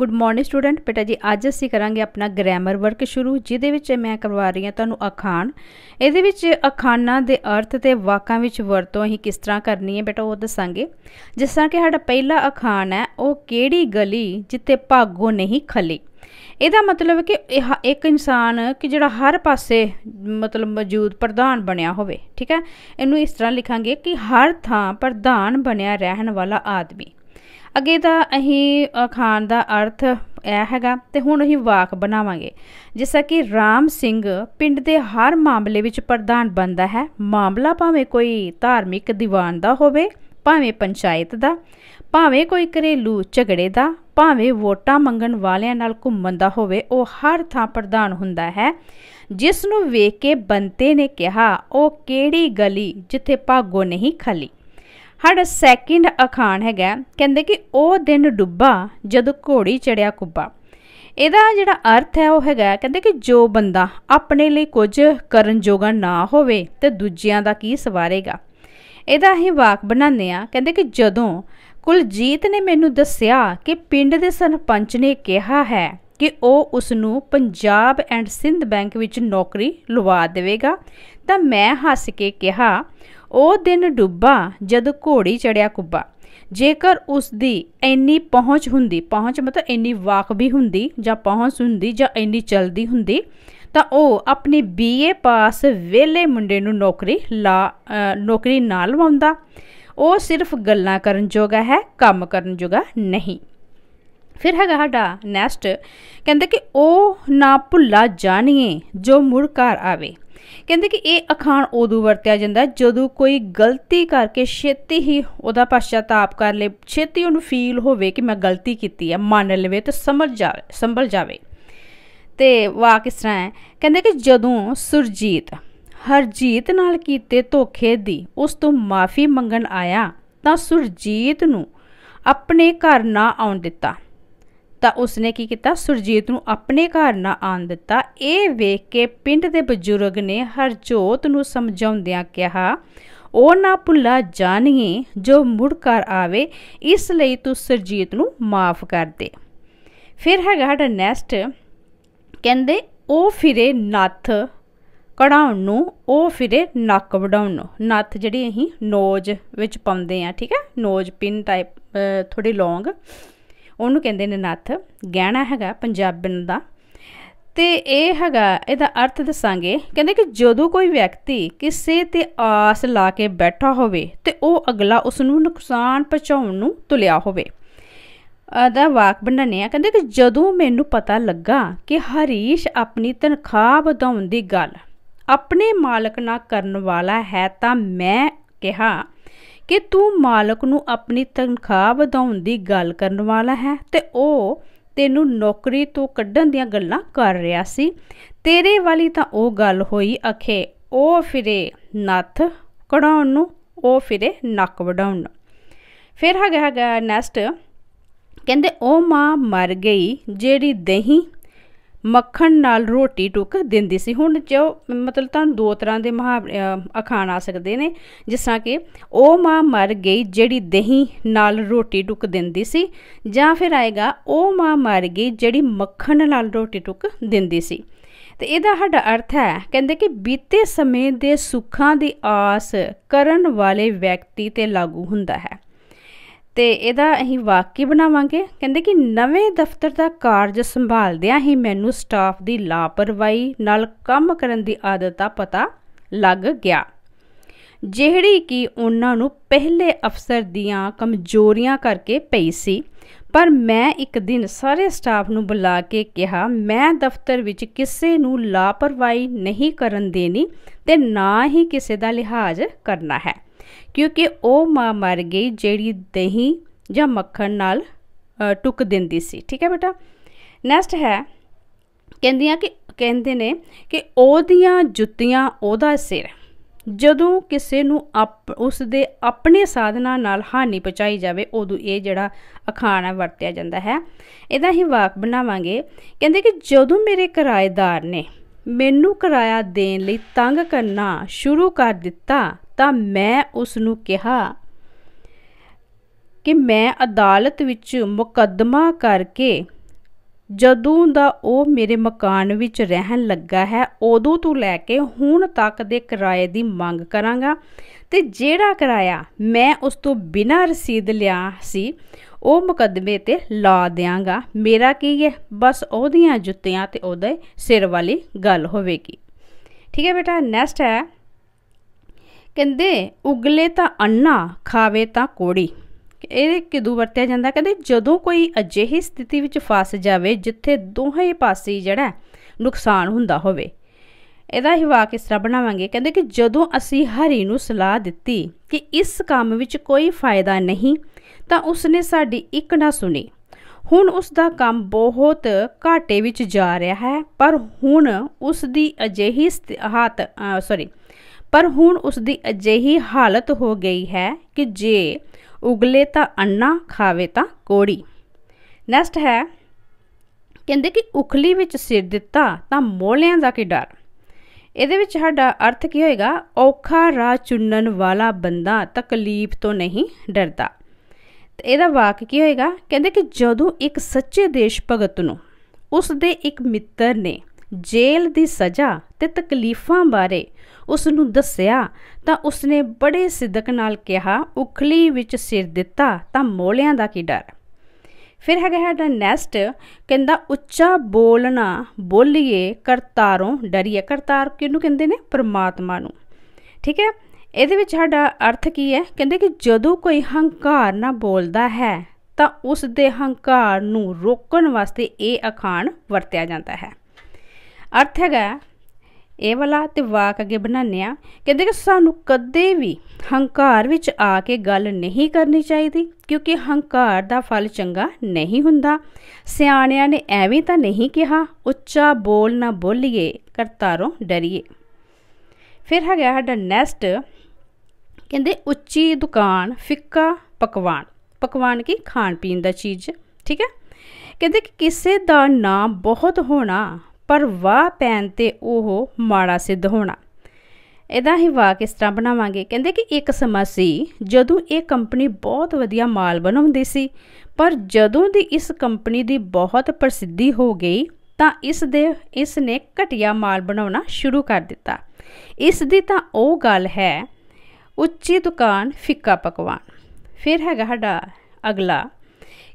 good morning student ਬੇਟਾ ਜੀ ਅੱਜ ਅਸੀਂ ਕਰਾਂਗੇ ਆਪਣਾ ਗ੍ਰਾਮਰ ਵਰਕ ਸ਼ੁਰੂ ਜਿਹਦੇ ਵਿੱਚ ਮੈਂ ਕਰਵਾ ਰਹੀ ਹਾਂ ਤੁਹਾਨੂੰ ਅਖਾਣ ਇਹਦੇ ਵਿੱਚ ਅਖਾਣਾਂ ਦੇ ਅਰਥ ਤੇ ਵਾਕਾਂ ਵਿੱਚ ਵਰਤੋਂ ਅਸੀਂ ਕਿਸ ਤਰ੍ਹਾਂ ਕਰਨੀ ਹੈ ਬੇਟਾ ਉਹ ਦੱਸਾਂਗੇ ਜਿਸ ਤਰ੍ਹਾਂ ਕਿ ਸਾਡਾ ਪਹਿਲਾ ਅਖਾਣ ਹੈ ਉਹ ਕਿਹੜੀ ਗਲੀ ਜਿੱਥੇ ਭਾਗੋ ਨਹੀਂ ਖਲੀ ਇਹਦਾ ਮਤਲਬ ਕਿ ਇਹ ਇੱਕ ਇਨਸਾਨ ਕਿ ਜਿਹੜਾ ਹਰ ਪਾਸੇ ਮਤਲਬ ਮੌਜੂਦ ਪ੍ਰਧਾਨ ਬਣਿਆ ਹੋਵੇ ਠੀਕ ਹੈ ਇਹਨੂੰ ਇਸ ਤਰ੍ਹਾਂ ਲਿਖਾਂਗੇ ਕਿ ਹਰ ਥਾਂ ਪ੍ਰਧਾਨ ਬਣਿਆ ਰਹਿਣ ਵਾਲਾ ਆਦਮੀ ਅੱਗੇ ਤਾਂ ਅਸੀਂ ਅਖਾਣ ਦਾ ਅਰਥ ਇਹ ਹੈਗਾ ਤੇ ਹੁਣ ਅਸੀਂ ਵਾਕ ਬਣਾਵਾਂਗੇ ਜਿਸਾ ਕਿ ਰਾਮ ਸਿੰਘ ਪਿੰਡ ਦੇ ਹਰ ਮਾਮਲੇ ਵਿੱਚ ਪ੍ਰਧਾਨ ਬਣਦਾ ਹੈ ਮਾਮਲਾ ਭਾਵੇਂ ਕੋਈ ਧਾਰਮਿਕ ਦੀਵਾਨ ਦਾ ਹੋਵੇ ਭਾਵੇਂ ਪੰਚਾਇਤ ਦਾ ਭਾਵੇਂ ਕੋਈ ਘਰੇਲੂ ਝਗੜੇ ਦਾ ਭਾਵੇਂ ਵੋਟਾਂ ਮੰਗਣ ਵਾਲਿਆਂ ਨਾਲ ਘੁੰਮਣ ਦਾ ਹੋਵੇ ਉਹ ਹਰ ਥਾਂ ਪ੍ਰਧਾਨ ਹੁੰਦਾ ਹੈ ਜਿਸ ਨੂੰ ਵੇਖ ਕੇ ਬੰਤੇ ਨੇ ਕਿਹਾ ਉਹ ਕਿਹੜੀ ਗਲੀ ਜਿੱਥੇ ਭਾਗੋ ਨਹੀਂ ਖਲੀ ਸਾਡਾ ਸੈਕਿੰਡ ਅਖਾਣ ਹੈਗਾ ਕਹਿੰਦੇ ਕਿ ਉਹ ਦਿਨ ਡੁੱਬਾ ਜਦੋਂ ਘੋੜੀ ਚੜਿਆ ਕੁੱਬਾ ਇਹਦਾ ਜਿਹੜਾ ਅਰਥ ਹੈ ਉਹ ਹੈਗਾ ਕਹਿੰਦੇ ਕਿ ਜੋ ਬੰਦਾ ਆਪਣੇ ਲਈ ਕੁਝ ਕਰਨ ਜੋਗਾ ਨਾ ਹੋਵੇ ਤੇ ਦੂਜਿਆਂ ਦਾ ਕੀ ਸਵਾਰੇਗਾ ਇਹਦਾ ਅਸੀਂ ਵਾਕ ਬਣਾਉਂਦੇ ਆ ਕਹਿੰਦੇ ਕਿ ਜਦੋਂ ਕੁਲਜੀਤ ਨੇ ਮੈਨੂੰ ਦੱਸਿਆ ਕਿ ਪਿੰਡ ਦੇ ਸਰਪੰਚ ਨੇ ਕਿਹਾ ਹੈ ਕਿ ਉਹ ਉਸ ਨੂੰ ਪੰਜਾਬ ਐਂਡ ਸਿੰਧ ਬੈਂਕ ਵਿੱਚ ਨੌਕਰੀ ਲਵਾ ਦੇਵੇਗਾ ਤਾਂ ਮੈਂ ਹੱਸ ਕੇ ਕਿਹਾ ਉਹ ਦਿਨ ਡੁੱਬਾ ਜਦ ਘੋੜੀ ਚੜਿਆ ਕੁੱਬਾ ਜੇਕਰ ਉਸ ਦੀ ਇੰਨੀ ਪਹੁੰਚ ਹੁੰਦੀ ਪਹੁੰਚ ਮਤਲਬ ਇੰਨੀ ਵਾਕ ਵੀ ਹੁੰਦੀ ਜਾਂ ਪਹੁੰਚ ਹੁੰਦੀ ਜਾਂ ਇੰਨੀ ਚਲਦੀ ਹੁੰਦੀ ਤਾਂ ਉਹ ਆਪਣੀ ਬੀਏ ਪਾਸ ਵੇਲੇ ਮੁੰਡੇ ਨੂੰ ਨੌਕਰੀ ਲਾ ਨੌਕਰੀ ਨਾਲ ਲਵਾਉਂਦਾ ਉਹ ਸਿਰਫ ਗੱਲਾਂ ਕਰਨ ਜੋਗਾ ਹੈ ਕੰਮ ਕਰਨ ਜੋਗਾ ਨਹੀਂ ਫਿਰ ਹੈਗਾ ਸਾਡਾ ਨੈਕਸਟ ਕਹਿੰਦਾ ਕਿ ਉਹ ਨਾ ਭੁੱਲਾ ਜਾਣੀਏ ਜੋ ਮੁੜ ਘਰ ਆਵੇ ਕਹਿੰਦੇ ਕਿ ਇਹ ਅਖਾਣ ਉਦੋਂ ਵਰਤਿਆ ਜਾਂਦਾ ਜਦੋਂ ਕੋਈ ਗਲਤੀ ਕਰਕੇ ਛੇਤੀ ਹੀ ਉਹਦਾ ਪਛਤਾਪ ਕਰ ਲੇ ਛੇਤੀ ਉਹਨੂੰ ਫੀਲ ਹੋਵੇ ਕਿ ਮੈਂ ਗਲਤੀ ਕੀਤੀ ਹੈ ਮੰਨ ਲਵੇ ਤੇ ਸਮਝ ਜਾਵੇ ਸੰਭਲ ਜਾਵੇ ਤੇ ਵਾ ਕਿਸ ਤਰ੍ਹਾਂ ਹੈ ਕਹਿੰਦੇ ਕਿ ਜਦੋਂ ਸੁਰਜੀਤ ਹਰਜੀਤ ਨਾਲ ਕੀਤੇ ਧੋਖੇ ਦੀ ਉਸ ਤੋਂ ਮਾਫੀ ਮੰਗਣ ਆਇਆ ਤਾਂ ਸੁਰਜੀਤ ਨੂੰ ਆਪਣੇ ਘਰ ਨਾ ਆਉਣ ਦਿੱਤਾ ਤਾਂ ਉਸਨੇ ਕੀ ਕੀਤਾ ਸੁਰਜੀਤ ਨੂੰ ਆਪਣੇ ਘਰ ਨਾ ਆਣ ਦਿੱਤਾ ਇਹ ਵੇਖ ਕੇ ਪਿੰਡ ਦੇ ਬਜ਼ੁਰਗ ਨੇ ਹਰਜੋਤ ਨੂੰ ਸਮਝਾਉਂਦਿਆਂ ਕਿਹਾ ਉਹ ਨਾ ਭੁੱਲਾ ਜਾਣੀਏ ਜੋ ਮੁੜ ਕਰ ਆਵੇ ਇਸ ਲਈ ਤੂੰ ਸਰਜੀਤ ਨੂੰ ਮਾਫ ਕਰ ਦੇ ਫਿਰ ਹੈਗਾ ਸਾਡਾ ਨੈਸਟ ਕਹਿੰਦੇ ਉਹ ਫਿਰੇ ਨੱਥ ਕੜਾਉਣ ਨੂੰ ਉਹ ਫਿਰੇ ਨੱਕ ਵਡਾਉਣ ਨੂੰ ਨੱਥ ਜਿਹੜੀ ਅਸੀਂ ਨੋਜ ਵਿੱਚ ਪਾਉਂਦੇ ਆ ਠੀਕ ਹੈ ਨੋਜ ਪਿੰਨ ਟਾਈਪ ਥੋੜੀ ਲੌਂਗ ਉਹਨੂੰ ਕਹਿੰਦੇ ਨੇ ਨੱਥ ਗਹਿਣਾ ਹੈਗਾ ਪੰਜਾਬੀਨ ਦਾ ਤੇ ਇਹ ਹੈਗਾ ਇਹਦਾ ਅਰਥ ਦੱਸਾਂਗੇ ਕਹਿੰਦੇ ਕਿ ਜਦੋਂ ਕੋਈ ਵਿਅਕਤੀ ਕਿਸੇ ਤੇ ਆਸ ਲਾ ਕੇ ਬੈਠਾ ਹੋਵੇ ਤੇ ਉਹ ਅਗਲਾ ਉਸ ਨੂੰ ਨੁਕਸਾਨ ਪਹੁੰਚਾਉਣ ਨੂੰ ਤੁਲਿਆ ਹੋਵੇ ਅਦਾ ਵਾਕ ਬਣਾਣੇ ਆ ਕਹਿੰਦੇ ਕਿ ਜਦੋਂ ਮੈਨੂੰ ਪਤਾ ਲੱਗਾ ਕਿ ਹਰੀਸ਼ ਆਪਣੀ ਤਨਖਾਹ ਵਧਾਉਣ ਦੀ ਗੱਲ ਆਪਣੇ ਮਾਲਕ ਨਾਲ ਕਰਨ ਵਾਲਾ ਹੈ ਤਾਂ ਮੈਂ ਕਿਹਾ ਕਿ ਤੂੰ ਮਾਲਕ ਨੂੰ ਆਪਣੀ ਤਨਖਾਹ ਵਧਾਉਣ ਦੀ ਗੱਲ ਕਰਨ ਵਾਲਾ ਹੈ ਤੇ ਉਹ ਤੈਨੂੰ ਨੌਕਰੀ ਤੋਂ ਕੱਢਣ ਦੀਆਂ ਗੱਲਾਂ ਕਰ ਰਿਹਾ ਸੀ ਤੇਰੇ ਵਾਲੀ ਤਾਂ ਉਹ ਗੱਲ ਹੋਈ ਅਖੇ ਉਹ ਫਿਰੇ ਨੱਥ ਕਢਾਉਣ ਨੂੰ ਉਹ ਫਿਰੇ ਨੱਕ ਵਡਾਉਣ ਨੂੰ ਫਿਰ ਹੈਗਾ ਹੈਗਾ ਨੈਸਟ ਕਹਿੰਦੇ ਉਹ ਮਾਂ ਮਰ ਗਈ ਜਿਹੜੀ ਦਹੀਂ ਮੱਖਣ ਨਾਲ ਰੋਟੀ ਟੁੱਕ ਦਿੰਦੀ ਸੀ ਹੁਣ ਜੋ ਮਤਲਬ ਤਾਂ ਦੋ ਤਰ੍ਹਾਂ ਦੇ ਮੁਹਾਵਰੇ ਅਖਾਣ ਆ ਸਕਦੇ ਨੇ ਜਿਸ ਤਰ੍ਹਾਂ ਕਿ ਉਹ ਮਾਂ ਮਰ ਗਈ ਜਿਹੜੀ ਦਹੀਂ ਨਾਲ ਰੋਟੀ ਟੁੱਕ ਦਿੰਦੀ ਸੀ ਜਾਂ ਫਿਰ ਆਏਗਾ ਉਹ ਮਾਂ ਮਰ ਗਈ ਜਿਹੜੀ ਮੱਖਣ ਨਾਲ ਰੋਟੀ ਟੁੱਕ ਦਿੰਦੀ ਸੀ ਤੇ ਇਹਦਾ ਸਾਡਾ ਅਰਥ ਹੈ ਕਹਿੰਦੇ ਕਿ ਬੀਤੇ ਸਮੇਂ ਦੇ ਸੁੱਖਾਂ ਦੀ ਆਸ ਕਰਨ ਵਾਲੇ ਵਿਅਕਤੀ ਤੇ ਲਾਗੂ ਹੁੰਦਾ ਹੈ ਤੇ ਇਹਦਾ ਅਸੀਂ ਵਾਕੀ ਬਣਾਵਾਂਗੇ ਕਹਿੰਦੇ ਕਿ ਨਵੇਂ ਦਫ਼ਤਰ ਦਾ ਕਾਰਜ ਸੰਭਾਲਦਿਆਂ ਹੀ ਮੈਨੂੰ ਸਟਾਫ ਦੀ ਲਾਪਰਵਾਹੀ ਨਾਲ ਕੰਮ ਕਰਨ ਦੀ ਆਦਤ ਆ ਪਤਾ ਲੱਗ ਗਿਆ ਜਿਹੜੀ ਕਿ ਉਹਨਾਂ ਨੂੰ ਪਹਿਲੇ ਅਫਸਰ ਦੀਆਂ ਕਮਜ਼ੋਰੀਆਂ ਕਰਕੇ ਪਈ ਸੀ ਪਰ ਮੈਂ ਇੱਕ ਦਿਨ ਸਾਰੇ ਸਟਾਫ ਨੂੰ ਬੁਲਾ ਕੇ ਕਿਹਾ ਮੈਂ ਦਫ਼ਤਰ ਵਿੱਚ ਕਿਸੇ ਨੂੰ ਲਾਪਰਵਾਹੀ ਨਹੀਂ ਕਰਨ ਦੇਣੀ ਤੇ ਨਾ ਹੀ ਕਿਸੇ ਦਾ ਲਿਹਾਜ਼ ਕਰਨਾ ਹੈ ਕਿਉਂਕਿ ਉਹ ਮਾਂ ਮਰ ਗਈ ਜਿਹੜੀ ਦਹੀਂ ਜਾਂ ਮੱਖਣ ਨਾਲ ਟੁੱਕ ਦਿੰਦੀ ਸੀ ਠੀਕ ਹੈ ਬੇਟਾ ਨੈਕਸਟ ਹੈ ਕਹਿੰਦੀਆਂ ਕਿ ਕਹਿੰਦੇ ਨੇ ਕਿ ਉਹਦੀਆਂ ਜੁੱਤੀਆਂ ਉਹਦਾ ਸਿਰ ਜਦੋਂ ਕਿਸੇ ਨੂੰ ਉਸ ਦੇ ਆਪਣੇ ਸਾਧਨਾ ਨਾਲ ਹਾਨੀ ਪਹੁੰਚਾਈ ਜਾਵੇ ਉਦੋਂ ਇਹ ਜਿਹੜਾ ਅਖਾਣ ਹੈ ਵਰਤਿਆ ਜਾਂਦਾ ਹੈ ਇਹਦਾ ਹੀ ਵਾਕ ਬਣਾਵਾਂਗੇ ਕਹਿੰਦੇ ਕਿ ਜਦੋਂ ਮੇਰੇ ਕਿਰਾਏਦਾਰ ਨੇ ਮੈਨੂੰ ਕਿਰਾਇਆ ਦੇਣ ਲਈ ਤੰਗ ਕਰਨਾ ਸ਼ੁਰੂ ਕਰ ਦਿੱਤਾ ਤਾਂ ਮੈਂ ਉਸ ਨੂੰ ਕਿਹਾ ਕਿ ਮੈਂ ਅਦਾਲਤ ਵਿੱਚ ਮੁਕੱਦਮਾ ਕਰਕੇ ਜਦੋਂ ਦਾ ਉਹ ਮੇਰੇ ਮਕਾਨ ਵਿੱਚ ਰਹਿਣ ਲੱਗਾ ਹੈ ਉਦੋਂ ਤੋਂ ਲੈ ਕੇ ਹੁਣ ਤੱਕ ਦੇ ਕਿਰਾਏ ਦੀ ਮੰਗ ਕਰਾਂਗਾ ਤੇ ਜਿਹੜਾ ਕਿਰਾਇਆ ਮੈਂ ਉਸ ਤੋਂ ਬਿਨਾਂ ਰਸੀਦ ਲਿਆ ਸੀ ਉਹ ਮੁਕੱਦਮੇ ਤੇ ਲਾ ਦਿਆਂਗਾ ਮੇਰਾ ਕੀ ਹੈ ਬਸ ਉਹਦੀਆਂ ਜੁੱਤੀਆਂ ਤੇ ਉਹਦੇ ਸਿਰ ਵਾਲੀ ਗੱਲ ਹੋਵੇਗੀ ਠੀਕ ਹੈ ਬੇਟਾ ਨੈਕਸਟ ਹੈ ਕਹਿੰਦੇ ਉਗਲੇ ਤਾਂ ਅੰਨਾ ਖਾਵੇ ਤਾਂ ਕੋੜੀ ਇਹ ਕਿਦੋਂ ਵਰਤਿਆ ਜਾਂਦਾ ਕਹਿੰਦੇ ਜਦੋਂ ਕੋਈ ਅਜਿਹੀ ਸਥਿਤੀ ਵਿੱਚ ਫਸ ਜਾਵੇ ਜਿੱਥੇ ਦੋਹੇ ਪਾਸੇ ਜਿਹੜਾ ਨੁਕਸਾਨ ਹੁੰਦਾ ਹੋਵੇ ਇਹਦਾ ਹੀ ਵਾਕ ਇਸ ਤਰ੍ਹਾਂ ਬਣਾਵਾਂਗੇ ਕਹਿੰਦੇ ਕਿ ਜਦੋਂ ਅਸੀਂ ਹਰੀ ਨੂੰ ਸਲਾਹ ਦਿੱਤੀ ਕਿ ਇਸ ਕੰਮ ਵਿੱਚ ਕੋਈ ਫਾਇਦਾ ਨਹੀਂ ਤਾਂ ਉਸਨੇ ਸਾਡੀ ਇੱਕ ਨਾ ਸੁਣੀ ਹੁਣ ਉਸ ਦਾ ਕੰਮ ਬਹੁਤ ਘਾਟੇ ਵਿੱਚ ਜਾ ਰਿਹਾ ਹੈ ਪਰ ਹੁਣ ਉਸ ਦੀ ਅਜਿਹੀ ਹਾਲਤ ਸੌਰੀ ਪਰ ਹੁਣ ਉਸ ਦੀ ਅਜਿਹੀ ਹਾਲਤ ਹੋ ਗਈ ਹੈ ਕਿ ਜੇ ਉਗਲੇ ਤਾਂ ਅੰਨਾ ਖਾਵੇ ਤਾਂ ਕੋੜੀ ਨੈਕਸਟ ਹੈ ਕਹਿੰਦੇ ਕਿ ਉਖਲੀ ਵਿੱਚ ਸਿਰ ਦਿੱਤਾ ਤਾਂ ਮੋਲਿਆਂ ਦਾ ਕੀ ਡਰ ਇਹਦੇ ਵਿੱਚ ਸਾਡਾ ਅਰਥ ਕੀ ਹੋਏਗਾ ਔਖਾ ਰਾਹ ਚੁਣਨ ਵਾਲਾ ਬੰਦਾ ਤਕਲੀਫ ਤੋਂ ਨਹੀਂ ਡਰਦਾ ਤੇ ਇਹਦਾ ਵਾਕ ਕੀ ਹੋਏਗਾ ਕਹਿੰਦੇ ਕਿ ਜਦੋਂ ਇੱਕ ਸੱਚੇ ਦੇਸ਼ ਭਗਤ ਨੂੰ ਉਸ ਦੇ ਇੱਕ ਮਿੱਤਰ ਨੇ ਜੇਲ੍ਹ ਦੀ ਸਜ਼ਾ ਤੇ ਤਕਲੀਫਾਂ ਬਾਰੇ ਉਸ ਨੂੰ ਦੱਸਿਆ ਤਾਂ ਉਸਨੇ ਬੜੇ ਸਿੱਧਕ ਨਾਲ ਕਿਹਾ ਉਖਲੀ ਵਿੱਚ ਸਿਰ ਦਿੱਤਾ ਤਾਂ ਮੋਲਿਆਂ ਦਾ ਕੀ ਡਰ ਫਿਰ ਹੈਗਾ ਹੈ ਸਾਡਾ ਨੈਸਟ ਕਹਿੰਦਾ ਉੱਚਾ ਬੋਲਣਾ ਬੋਲੀਏ ਕਰਤਾਰੋਂ ਡਰੀਏ ਕਰਤਾਰ ਕਿਹਨੂੰ ਕਹਿੰਦੇ ਨੇ ਪ੍ਰਮਾਤਮਾ ਨੂੰ ਠੀਕ ਹੈ ਇਹਦੇ ਵਿੱਚ ਸਾਡਾ ਅਰਥ ਕੀ ਹੈ ਕਹਿੰਦੇ ਕਿ ਜਦੋਂ ਕੋਈ ਹੰਕਾਰ ਨਾਲ ਬੋਲਦਾ ਹੈ ਤਾਂ ਉਸ ਦੇ ਹੰਕਾਰ ਨੂੰ ਰੋਕਣ ਵਾਸਤੇ ਇਹ ਅਖਾਣ ਵਰਤਿਆ ਜਾਂਦਾ ਹੈ ਅਰਥ ਹੈਗਾ ਇਹ ਵਾਲਾ ਤੇ ਵਾਕ ਅੱਗੇ ਬਣਾਉਂਦੇ ਆ ਕਹਿੰਦੇ ਕਿ ਸਾਨੂੰ ਕਦੇ ਵੀ ਹੰਕਾਰ ਵਿੱਚ ਆ ਕੇ ਗੱਲ ਨਹੀਂ ਕਰਨੀ ਚਾਹੀਦੀ ਕਿਉਂਕਿ ਹੰਕਾਰ ਦਾ ਫਲ ਚੰਗਾ ਨਹੀਂ ਹੁੰਦਾ ਸਿਆਣਿਆਂ ਨੇ ਐਵੇਂ ਤਾਂ ਨਹੀਂ ਕਿਹਾ ਉੱਚਾ ਬੋਲ ਨਾ ਬੋਲੀਏ ਕਰਤਾਰੋਂ ਡਰੀਏ ਫਿਰ ਹੈਗਾ ਸਾਡਾ ਨੈਸਟ ਕਹਿੰਦੇ ਉੱਚੀ ਦੁਕਾਨ ਫਿੱਕਾ ਪਕਵਾਨ ਪਕਵਾਨ ਕੀ ਖਾਣ ਪੀਣ ਦਾ ਚੀਜ਼ ਠੀਕ ਹੈ ਕਹਿੰਦੇ ਕਿ ਕਿਸੇ ਦਾ ਨਾਮ ਬਹੁਤ ਹੋਣਾ ਪਰ ਵਾਹ ਪੈਣ ਤੇ ਉਹ ਮਾੜਾ ਸਿੱਧ ਹੋਣਾ ਇਹਦਾ ਹੀ ਵਾਕ ਇਸ ਤਰ੍ਹਾਂ ਬਣਾਵਾਂਗੇ ਕਹਿੰਦੇ ਕਿ ਇੱਕ ਸਮਾਂ ਸੀ ਜਦੋਂ ਇਹ ਕੰਪਨੀ ਬਹੁਤ ਵਧੀਆ ਮਾਲ ਬਣਾਉਂਦੀ ਸੀ ਪਰ ਜਦੋਂ ਦੀ ਇਸ ਕੰਪਨੀ ਦੀ ਬਹੁਤ ਪ੍ਰਸਿੱਧੀ ਹੋ ਗਈ ਤਾਂ ਇਸ ਦੇ ਇਸ ਨੇ ਘਟੀਆ ਮਾਲ ਬਣਾਉਣਾ ਸ਼ੁਰੂ ਕਰ ਦਿੱਤਾ ਇਸ ਦੀ ਤਾਂ ਉਹ ਗੱਲ ਹੈ ਉੱਚੀ ਦੁਕਾਨ ਫਿੱਕਾ ਪਕਵਾਨ ਫਿਰ ਹੈਗਾ ਸਾਡਾ ਅਗਲਾ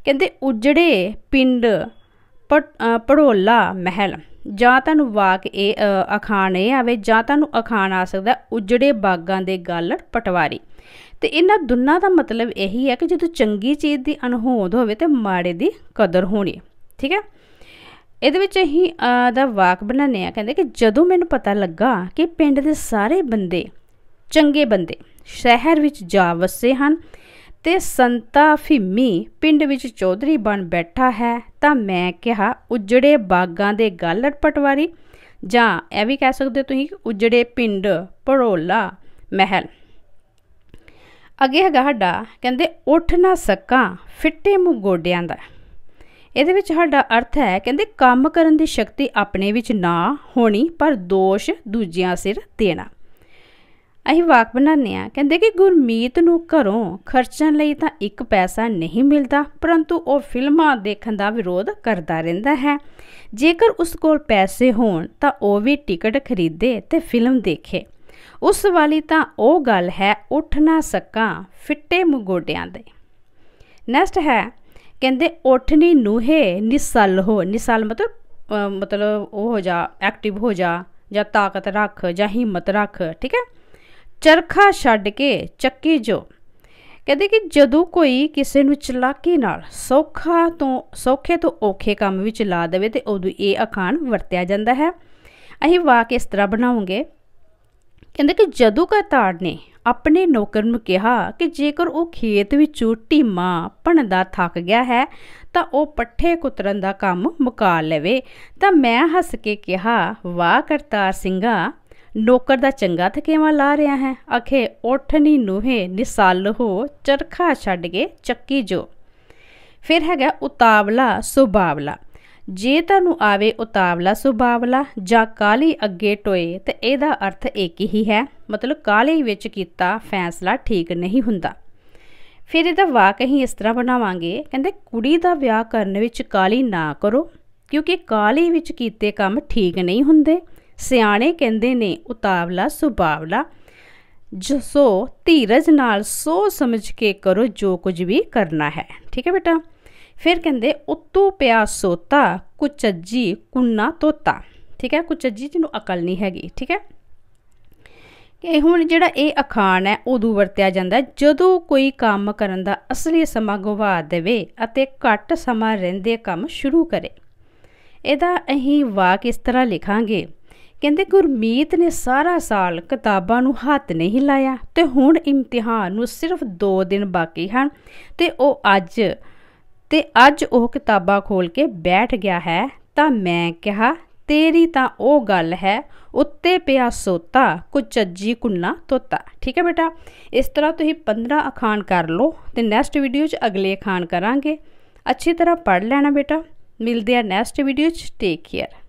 ਕਹਿੰਦੇ ਉਜੜੇ ਪਿੰਡ ਪੜੋਲਾ ਮਹਿਲ ਜਾਂ ਤੁਹਾਨੂੰ ਵਾਕ ਇਹ ਅਖਾਣ ਇਹ ਆਵੇ ਜਾਂ ਤੁਹਾਨੂੰ ਅਖਾਣ ਆ ਸਕਦਾ ਉਜੜੇ ਬਾਗਾਂ ਦੇ ਗੱਲ ਪਟਵਾਰੀ ਤੇ ਇਹਨਾਂ ਦੋਨਾਂ ਦਾ ਮਤਲਬ ਇਹੀ ਹੈ ਕਿ ਜਦੋਂ ਚੰਗੀ ਚੀਜ਼ ਦੀ ਅਣਹੋਂਦ ਹੋਵੇ ਤੇ ਮਾੜੇ ਦੀ ਕਦਰ ਹੋਣੀ ਠੀਕ ਹੈ ਇਹਦੇ ਵਿੱਚ ਅਸੀਂ ਦਾ ਵਾਕ ਬਣਾਉਂਦੇ ਆ ਕਹਿੰਦੇ ਕਿ ਜਦੋਂ ਮੈਨੂੰ ਪਤਾ ਲੱਗਾ ਕਿ ਪਿੰਡ ਦੇ ਸਾਰੇ ਬੰਦੇ ਚੰਗੇ ਬੰਦੇ ਸ਼ਹਿਰ ਵਿੱਚ ਜਾ ਵਸੇ ਹਨ ਤੇ ਸੰਤਾ ਫਿੰਮੀ ਪਿੰਡ ਵਿੱਚ ਚੌਧਰੀ ਬਣ ਬੈਠਾ ਹੈ ਤਾਂ ਮੈਂ ਕਿਹਾ ਉਜੜੇ ਬਾਗਾਂ ਦੇ ਗਾਲੜ ਪਟਵਾਰੀ ਜਾਂ ਇਹ ਵੀ ਕਹਿ ਸਕਦੇ ਤੁਸੀਂ ਉਜੜੇ ਪਿੰਡ ਪੜੋਲਾ ਮਹਿਲ ਅੱਗੇ ਹੈਗਾ ਸਾਡਾ ਕਹਿੰਦੇ ਉੱਠ ਨਾ ਸਕਾਂ ਫਿੱਟੇ ਮੂ ਗੋਡਿਆਂ ਦਾ ਇਹਦੇ ਵਿੱਚ ਸਾਡਾ ਅਰਥ ਹੈ ਕਹਿੰਦੇ ਕੰਮ ਕਰਨ ਦੀ ਸ਼ਕਤੀ ਆਪਣੇ ਵਿੱਚ ਨਾ ਹੋਣੀ ਪਰ ਦੋਸ਼ ਦੂਜਿਆਂ ਸਿਰ ਦੇਣਾ ਅਹੀਂ ਵਾਕ ਬਣਾਉਂਦੇ ਆ ਕਹਿੰਦੇ ਕਿ ਗੁਰਮੀਤ ਨੂੰ ਘਰੋਂ ਖਰਚਣ ਲਈ ਤਾਂ ਇੱਕ ਪੈਸਾ ਨਹੀਂ ਮਿਲਦਾ ਪਰੰਤੂ ਉਹ ਫਿਲਮਾਂ ਦੇਖਣ ਦਾ ਵਿਰੋਧ ਕਰਦਾ ਰਹਿੰਦਾ ਹੈ ਜੇਕਰ ਉਸ ਕੋਲ ਪੈਸੇ ਹੋਣ ਤਾਂ ਉਹ ਵੀ ਟਿਕਟ ਖਰੀਦੇ ਤੇ ਫਿਲਮ ਦੇਖੇ ਉਸ ਵਾਲੀ ਤਾਂ ਉਹ ਗੱਲ ਹੈ ਉੱਠ ਨਾ ਸਕਾਂ ਫਿੱਟੇ ਮਗੋਡਿਆਂ ਦੇ ਨੈਕਸਟ ਹੈ ਕਹਿੰਦੇ ਉਠਨੀ ਨੂਹੇ ਨਿਸਲ ਹੋ ਨਿਸਲ ਮਤਲਬ ਮਤਲਬ ਉਹ ਹੋ ਜਾ ਐਕਟਿਵ ਹੋ ਜਾ ਜਾਂ ਤਾਕਤ ਰੱਖ ਜਾਂ ਹਿੰਮਤ ਰੱਖ ਠੀਕ ਹੈ ਚਰਖਾ ਛੱਡ ਕੇ ਚੱਕੀ ਜੋ ਕਹਿੰਦੇ ਕਿ ਜਦੋਂ ਕੋਈ ਕਿਸੇ ਨੂੰ ਚਲਾਕੀ ਨਾਲ ਸੌਖਾ ਤੋਂ ਸੌਖੇ ਤੋਂ ਔਖੇ ਕੰਮ ਵਿੱਚ ਲਾ ਦੇਵੇ ਤੇ ਉਦੋਂ ਇਹ ਅਖਾਣ ਵਰਤਿਆ ਜਾਂਦਾ ਹੈ ਅਸੀਂ ਵਾਕ ਇਸ ਤਰ੍ਹਾਂ ਬਣਾਉਂਗੇ ਕਹਿੰਦੇ ਕਿ ਕਾ ਤਾੜ ਨੇ ਆਪਣੇ ਨੌਕਰ ਨੂੰ ਕਿਹਾ ਕਿ ਜੇਕਰ ਉਹ ਖੇਤ ਵਿੱਚੋਂ ਢੀਮਾ ਭਣਦਾ ਥੱਕ ਗਿਆ ਹੈ ਤਾਂ ਉਹ ਪੱਠੇ ਕੁਤਰਨ ਦਾ ਕੰਮ ਮੁਕਾ ਲਵੇ ਤਾਂ ਮੈਂ ਹੱਸ ਕੇ ਕਿਹਾ ਵਾਹ ਕਰਤਾਰ ਸਿੰਘਾ ਨੌਕਰ ਦਾ ਚੰਗਾ ਥਕੇਵਾ ਲਾ ਰਿਹਾ ਹੈ ਅਖੇ ਉਠਨੀ ਨੂਹੇ ਨਿਸਾਲ ਹੋ ਚਰਖਾ ਛੱਡ ਕੇ ਚੱਕੀ ਜੋ ਫਿਰ ਹੈਗਾ ਉਤਾਵਲਾ ਸੁਭਾਵਲਾ ਜੇ ਤੁਹਾਨੂੰ ਆਵੇ ਉਤਾਵਲਾ ਸੁਭਾਵਲਾ ਜਾਂ ਕਾਲੀ ਅੱਗੇ ਟੋਏ ਤੇ ਇਹਦਾ ਅਰਥ ਇੱਕ ਹੀ ਹੈ ਮਤਲਬ ਕਾਲੀ ਵਿੱਚ ਕੀਤਾ ਫੈਸਲਾ ਠੀਕ ਨਹੀਂ ਹੁੰਦਾ ਫਿਰ ਇਹਦਾ ਵਾਕ ਅਸੀਂ ਇਸ ਤਰ੍ਹਾਂ ਬਣਾਵਾਂਗੇ ਕਹਿੰਦੇ ਕੁੜੀ ਦਾ ਵਿਆਹ ਕਰਨ ਵਿੱਚ ਕਾਲੀ ਨਾ ਕਰੋ ਕਿਉਂਕਿ ਕਾਲੀ ਵਿੱਚ ਕੀਤੇ ਕੰਮ ਠੀਕ ਨਹੀਂ ਹੁੰਦੇ ਸਿਆਣੇ ਕਹਿੰਦੇ ਨੇ ਉਤਾਵਲਾ ਸੁਭਾਵਲਾ ਜੋ ਸੋ ਧੀਰਜ ਨਾਲ ਸੋ ਸਮਝ ਕੇ ਕਰੋ ਜੋ ਕੁਝ ਵੀ ਕਰਨਾ ਹੈ ਠੀਕ ਹੈ ਬੇਟਾ ਫਿਰ ਕਹਿੰਦੇ ਉਤੂ ਪਿਆ ਸੋਤਾ ਕੁਚੱਜੀ ਕੁੰਨਾ ਤੋਤਾ ਠੀਕ ਹੈ ਕੁਚੱਜੀ ਜਿਹਨੂੰ ਅਕਲ ਨਹੀਂ ਹੈਗੀ ਠੀਕ ਹੈ ਇਹ ਹੁਣ ਜਿਹੜਾ ਇਹ ਅਖਾਣ ਹੈ ਉਦੋਂ ਵਰਤਿਆ ਜਾਂਦਾ ਜਦੋਂ ਕੋਈ ਕੰਮ ਕਰਨ ਦਾ ਅਸਲੀ ਸਮਾਂ ਗਵਾ ਦੇਵੇ ਅਤੇ ਘੱਟ ਸਮਾਂ ਰਹਿੰਦੇ ਕੰਮ ਸ਼ੁਰੂ ਕਰੇ ਇਹਦਾ ਅਹੀਂ ਵਾਕ ਇਸ ਤਰ੍ਹਾਂ ਲਿਖਾਂਗੇ ਕਹਿੰਦੇ ਗੁਰਮੀਤ ਨੇ ਸਾਰਾ ਸਾਲ ਕਿਤਾਬਾਂ ਨੂੰ ਹੱਥ ਨਹੀਂ ਲਾਇਆ ਤੇ ਹੁਣ ਇਮਤਿਹਾਨ ਨੂੰ ਸਿਰਫ 2 ਦਿਨ ਬਾਕੀ ਹਨ ਤੇ ਉਹ ਅੱਜ ਤੇ ਅੱਜ ਉਹ ਕਿਤਾਬਾਂ ਖੋਲ ਕੇ ਬੈਠ ਗਿਆ ਹੈ ਤਾਂ ਮੈਂ ਕਿਹਾ ਤੇਰੀ ਤਾਂ ਉਹ ਗੱਲ ਹੈ ਉੱਤੇ ਪਿਆ ਸੋਤਾ ਕੁਚੱਜੀ ਕੁੰਨਾ ਤੋਤਾ ਠੀਕ ਹੈ ਬੇਟਾ ਇਸ ਤਰ੍ਹਾਂ ਤੁਸੀਂ 15 ਅਖਾਣ ਕਰ ਲਓ ਤੇ ਨੈਕਸਟ ਵੀਡੀਓ 'ਚ ਅਗਲੇ ਅਖਾਣ ਕਰਾਂਗੇ ਅੱਛੀ ਤਰ੍ਹਾਂ ਪੜ੍ਹ ਲੈਣਾ ਬੇਟਾ ਮਿਲਦੇ ਆ ਨੈਕਸਟ ਵੀਡੀਓ 'ਚ ਟੇਕ ਕੇਅਰ